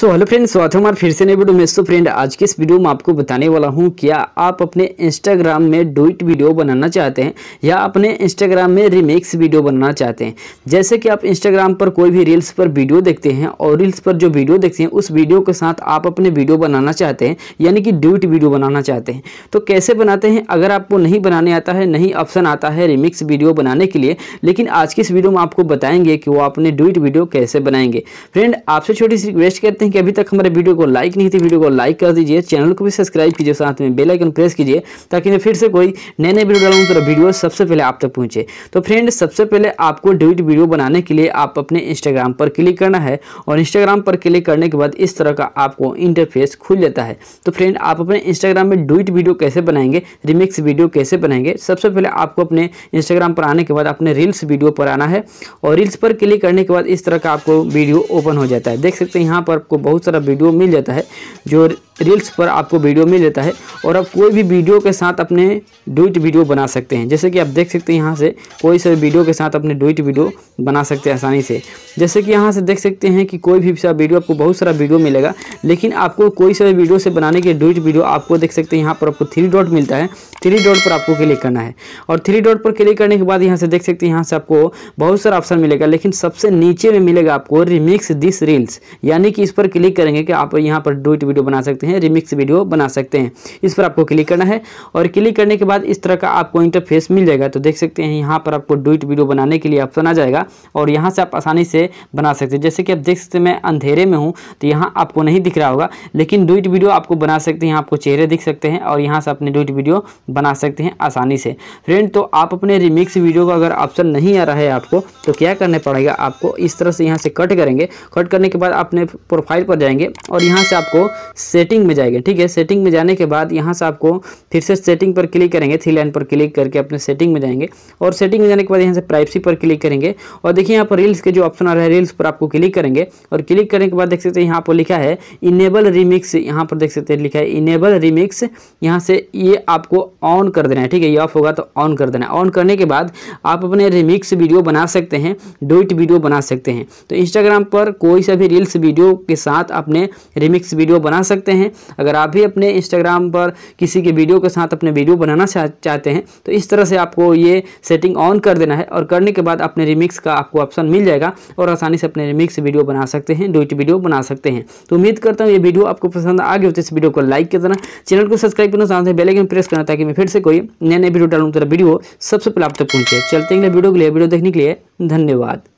so hello friends स्वागत है हमारे फिर से नए वीडियो में सो फ्रेंड आज के इस वीडियो में आपको बताने वाला हूँ क्या आप अपने इंस्टाग्राम में डुइट वीडियो बनाना चाहते हैं या अपने इंस्टाग्राम में रिमेक्स वीडियो बनाना चाहते हैं जैसे कि आप इंस्टाग्राम पर कोई भी रील्स पर वीडियो देखते हैं और रील्स पर जो वीडियो देखते हैं उस वीडियो के साथ आप अपने वीडियो बनाना चाहते हैं यानी कि डुइट वीडियो बनाना चाहते हैं तो कैसे बनाते हैं अगर आपको नहीं बनाने आता है नहीं ऑप्शन आता है रिमिक्स वीडियो बनाने के लिए लेकिन आज की इस वीडियो में आपको बताएंगे कि वो अपने डुइट वीडियो कैसे बनाएंगे फ्रेंड आपसे छोटी सी रिक्वेस्ट करते हैं हैं कि अभी तक हमारे वीडियो को लाइक नहीं थी वीडियो को लाइक कर दीजिए चैनल को भी सब्सक्राइब कीजिए साथ में बेलाइकन प्रेस कीजिए ताकि मैं फिर से कोई नए नए वीडियो डालूँ तो वीडियो सबसे पहले आप तक पहुँचे तो फ्रेंड सबसे पहले आपको डेविट वीडियो बनाने के लिए आप अपने इंस्टाग्राम पर क्लिक करना है और इंस्टाग्राम पर क्लिक करने के बाद इस तरह का आपको इंटरफेस खुल जाता है तो फ्रेंड आप अपने इंस्टाग्राम में डुइट वीडियो कैसे बनाएंगे रिमिक्स वीडियो कैसे बनाएंगे सबसे पहले आपको अपने इंस्टाग्राम पर आने के बाद अपने रील्स वीडियो पर आना है और रील्स पर क्लिक करने के बाद इस तरह का आपको वीडियो ओपन हो जाता है देख सकते हैं यहाँ पर आपको बहुत सारा वीडियो मिल जाता है जो रील्स पर आपको वीडियो मिल जाता है और आप कोई भी वीडियो के साथ अपने डुइट वीडियो बना सकते हैं जैसे कि आप देख सकते हैं यहाँ से कोई सा वीडियो के साथ अपने डुइट वीडियो बना सकते हैं आसानी से जैसे कि यहाँ से देख सकते हैं कि कोई भी सा वीडियो आपको बहुत सारा वीडियो मिलेगा लेकिन आपको कोई सा वीडियो से बनाने के डुइट वीडियो आपको देख सकते हैं यहाँ पर आपको थ्री डॉट मिलता है थ्री डॉट पर आपको क्लिक करना है और थ्री डॉट पर क्लिक करने के बाद यहाँ से देख सकते हैं यहाँ से आपको बहुत सारा ऑप्शन मिलेगा लेकिन सबसे नीचे में मिलेगा आपको रिमिक्स दिस रील्स यानी कि इस पर क्लिक करेंगे कि आप यहाँ पर डुइट वीडियो बना सकते हैं हैं रिमिक्स वीडियो बना सकते हैं इस पर आपको क्लिक करना है और क्लिक करने के बाद इस तरह का आपको इंटरफेस मिल जाएगा तो देख सकते हैं यहाँ पर आपको डुइट वीडियो बनाने के लिए ऑप्शन आ जाएगा और यहाँ से आप आसानी से बना सकते हैं जैसे कि आप देख सकते हैं मैं अंधेरे में हूँ तो यहाँ आपको नहीं दिख रहा होगा लेकिन डुइट वीडियो आपको बना सकते हैं आपको चेहरे दिख सकते हैं और यहाँ से अपने डुइट वीडियो बना सकते हैं आसानी से फ्रेंड तो आप अपने रिमिक्स वीडियो का अगर ऑप्शन नहीं आ रहा है आपको तो क्या करने पड़ेगा आपको इस तरह से यहाँ से कट करेंगे कट करने के बाद अपने प्रोफाइल पर जाएंगे और यहाँ से आपको सेटिंग सेटिंग में जाएंगे ठीक है सेटिंग में जाने के बाद यहाँ से आपको फिर से सेटिंग पर क्लिक करेंगे थ्री लाइन पर क्लिक करके अपने सेटिंग में जाएंगे और सेटिंग में जाने के बाद यहाँ से प्राइवेसी पर क्लिक करेंगे और देखिए यहाँ पर रील्स के जो ऑप्शन आ रहा है रील्स पर आपको क्लिक करेंगे और क्लिक करने के बाद देख सकते हैं यहाँ पर लिखा है इनेबल रिमिक्स यहाँ पर देख सकते हैं लिखा है इनेबल रिमिक्स यहाँ से ये आपको ऑन कर देना है ठीक है ये ऑफ होगा तो ऑन कर देना है ऑन करने के बाद आप अपने रिमिक्स वीडियो बना सकते हैं डोइट वीडियो बना सकते हैं तो इंस्टाग्राम पर कोई सा भी रील्स वीडियो के साथ अपने रिमिक्स वीडियो बना सकते हैं हैं अगर आप भी अपने इंस्टाग्राम पर किसी के वीडियो के साथ अपने वीडियो बनाना चाहते हैं तो इस तरह से आपको ये सेटिंग ऑन कर देना है और करने के बाद अपने रिमिक्स का आपको ऑप्शन मिल जाएगा और आसानी से अपने रिमिक्स वीडियो बना सकते हैं डोइट वीडियो बना सकते हैं तो उम्मीद करता हूँ ये वीडियो आपको पसंद आ गया तो इस वीडियो को लाइक कर देना चैनल को सब्सक्राइब करना चाहते हैं बेलाइकन प्रेस करना ताकि मैं फिर से कोई नया नया वीडियो डालूँ तेरा वीडियो सबसे पहले आप तक पहुँचे चलते हैं वीडियो के लिए वीडियो देखने के लिए धन्यवाद